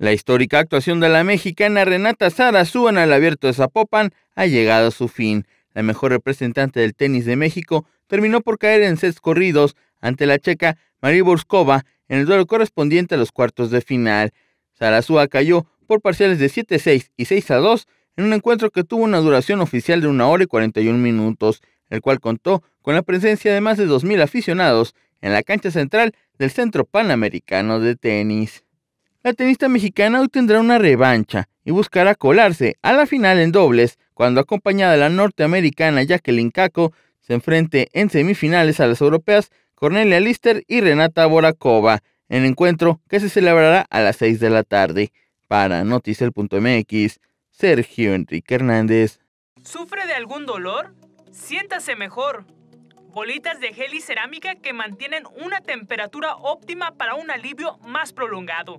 La histórica actuación de la mexicana Renata Sarasúa en el abierto de Zapopan ha llegado a su fin. La mejor representante del tenis de México terminó por caer en sets corridos ante la checa Marie Borskova en el duelo correspondiente a los cuartos de final. Sarazúa cayó por parciales de 7-6 y 6-2 en un encuentro que tuvo una duración oficial de 1 hora y 41 minutos, el cual contó con la presencia de más de 2.000 aficionados en la cancha central del Centro Panamericano de Tenis la tenista mexicana obtendrá una revancha y buscará colarse a la final en dobles cuando acompañada de la norteamericana Jacqueline Caco se enfrente en semifinales a las europeas Cornelia Lister y Renata Borakova en encuentro que se celebrará a las 6 de la tarde. Para Noticel.mx, Sergio Enrique Hernández. ¿Sufre de algún dolor? Siéntase mejor. Bolitas de gel y cerámica que mantienen una temperatura óptima para un alivio más prolongado